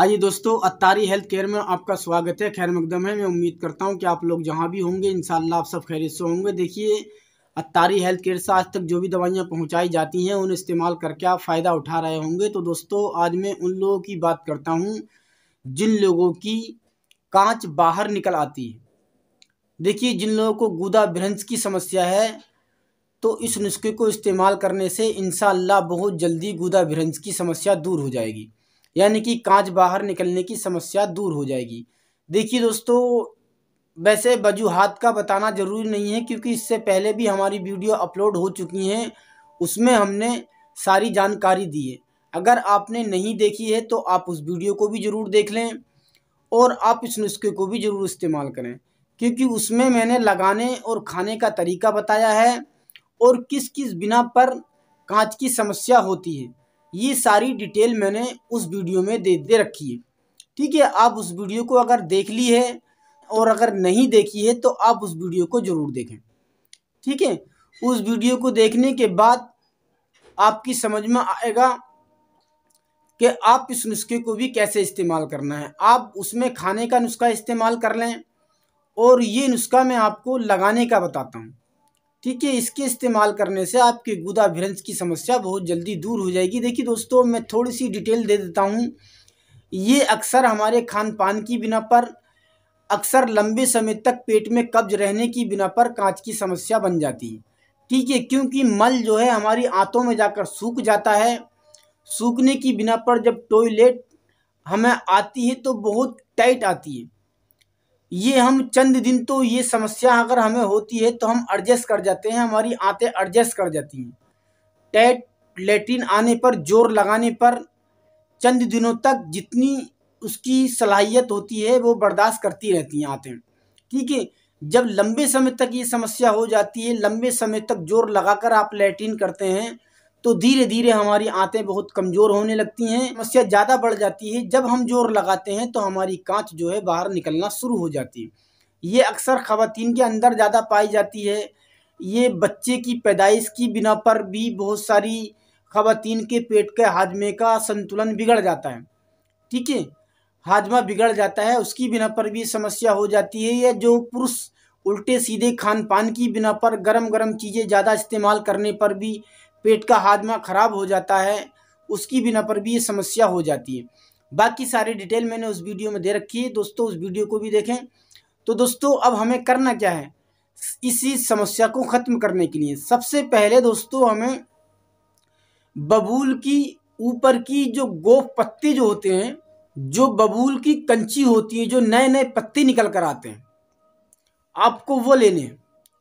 आइए दोस्तों अत्तारी health care में आपका स्वागत है खैर मकदम है मैं उम्मीद करता हूँ कि आप लोग जहाँ भी होंगे इन आप सब खैरियत से होंगे देखिए अत्तारी हेल्थ केयर से आज तक जो भी दवाइयाँ पहुँचाई जाती हैं उन्हें इस्तेमाल करके आप फ़ायदा उठा रहे होंगे तो दोस्तों आज मैं उन लोगों की बात करता हूँ जिन लोगों की कांच बाहर निकल आती है देखिए जिन लोगों को गुदा भ्रंश की समस्या है तो इस नुस्खे को इस्तेमाल करने से इन बहुत जल्दी गुदा भ्रंश की समस्या दूर हो जाएगी यानी कि कांच बाहर निकलने की समस्या दूर हो जाएगी देखिए दोस्तों वैसे वजूहत का बताना ज़रूरी नहीं है क्योंकि इससे पहले भी हमारी वीडियो अपलोड हो चुकी हैं उसमें हमने सारी जानकारी दी है अगर आपने नहीं देखी है तो आप उस वीडियो को भी ज़रूर देख लें और आप इस नुस्खे को भी ज़रूर इस्तेमाल करें क्योंकि उसमें मैंने लगाने और खाने का तरीका बताया है और किस किस बिना पर कांच की समस्या होती है ये सारी डिटेल मैंने उस वीडियो में दे दे रखी है ठीक है आप उस वीडियो को अगर देख ली है और अगर नहीं देखी है तो आप उस वीडियो को ज़रूर देखें ठीक है उस वीडियो को देखने के बाद आपकी समझ में आएगा कि आप इस नुस्खे को भी कैसे इस्तेमाल करना है आप उसमें खाने का नुस्खा इस्तेमाल कर लें और ये नुस्खा मैं आपको लगाने का बताता हूँ ठीक है इसके इस्तेमाल करने से आपके गुदा भिरंस की समस्या बहुत जल्दी दूर हो जाएगी देखिए दोस्तों मैं थोड़ी सी डिटेल दे देता हूँ ये अक्सर हमारे खान पान की बिना पर अक्सर लंबे समय तक पेट में कब्ज रहने की बिना पर कांच की समस्या बन जाती है ठीक है क्योंकि मल जो है हमारी आंतों में जाकर सूख जाता है सूखने की बिना पर जब टॉयलेट हमें आती है तो बहुत टाइट आती है ये हम चंद दिन तो ये समस्या अगर हमें होती है तो हम एडजस्ट कर जाते हैं हमारी आंतें एडजस्ट कर जाती हैं टैट लेटिन आने पर जोर लगाने पर चंद दिनों तक जितनी उसकी सलाहियत होती है वो बर्दाश्त करती रहती हैं आते ठीक है जब लंबे समय तक ये समस्या हो जाती है लंबे समय तक जोर लगाकर आप लेटिन करते हैं तो धीरे धीरे हमारी आँतें बहुत कमज़ोर होने लगती हैं समस्या ज़्यादा बढ़ जाती है जब हम जोर लगाते हैं तो हमारी कांच जो है बाहर निकलना शुरू हो जाती है ये अक्सर खातन के अंदर ज़्यादा पाई जाती है ये बच्चे की पैदाइश की बिना पर भी बहुत सारी खातन के पेट के हाजमे का संतुलन बिगड़ जाता है ठीक है हाजमा बिगड़ जाता है उसकी बिना पर भी समस्या हो जाती है या जो पुरुष उल्टे सीधे खान पान की बिना पर गरम गरम चीज़ें ज़्यादा इस्तेमाल करने पर भी पेट का हाजमा ख़राब हो जाता है उसकी बिना पर भी ये समस्या हो जाती है बाकी सारी डिटेल मैंने उस वीडियो में दे रखी है दोस्तों उस वीडियो को भी देखें तो दोस्तों अब हमें करना क्या है इसी समस्या को ख़त्म करने के लिए सबसे पहले दोस्तों हमें बबूल की ऊपर की जो गोफ पत्ते जो होते हैं जो बबूल की कंची होती है जो नए नए पत्ते निकल कर आते हैं आपको वो लेने हैं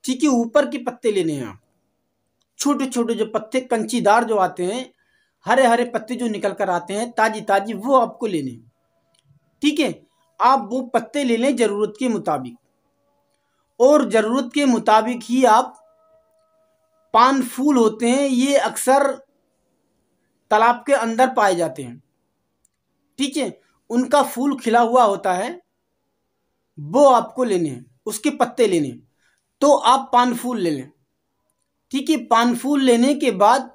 ठीक है ऊपर के पत्ते लेने हैं आप छोटे छोटे जो पत्ते कंचीदार जो आते हैं हरे हरे पत्ते जो निकल कर आते हैं ताजी ताजी वो आपको लेने ठीक है आप वो पत्ते ले लें ज़रूरत के मुताबिक और ज़रूरत के मुताबिक ही आप पान फूल होते हैं ये अक्सर तालाब के अंदर पाए जाते हैं ठीक है उनका फूल खिला हुआ होता है वो आपको लेने हैं उसके पत्ते लेने तो आप पान फूल ले लें ठीक है पान फूल लेने के बाद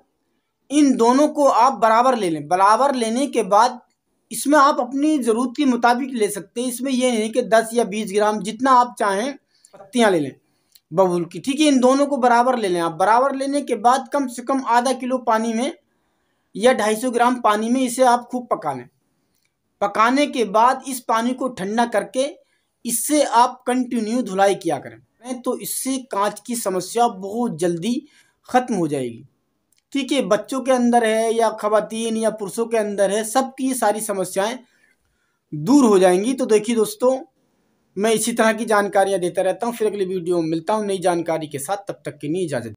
इन दोनों को आप बराबर ले लें बराबर लेने के बाद इसमें आप अपनी ज़रूरत के मुताबिक ले सकते हैं इसमें यह नहीं कि दस या बीस ग्राम जितना आप चाहें पत्तियाँ ले लें बबूल की ठीक है इन दोनों को बराबर ले लें आप बराबर लेने के बाद कम से कम आधा किलो पानी में या ढाई सौ ग्राम पानी में इसे आप खूब पका लें पकाने के बाद इस पानी को ठंडा करके इससे आप कंटिन्यू धुलाई किया करें हैं तो इससे कांच की समस्या बहुत जल्दी ख़त्म हो जाएगी ठीक है बच्चों के अंदर है या खवतिन या पुरुषों के अंदर है सबकी सारी समस्याएं दूर हो जाएंगी तो देखिए दोस्तों मैं इसी तरह की जानकारियां देता रहता हूं फिर अगली वीडियो में मिलता हूं नई जानकारी के साथ तब तक के लिए इजाज़त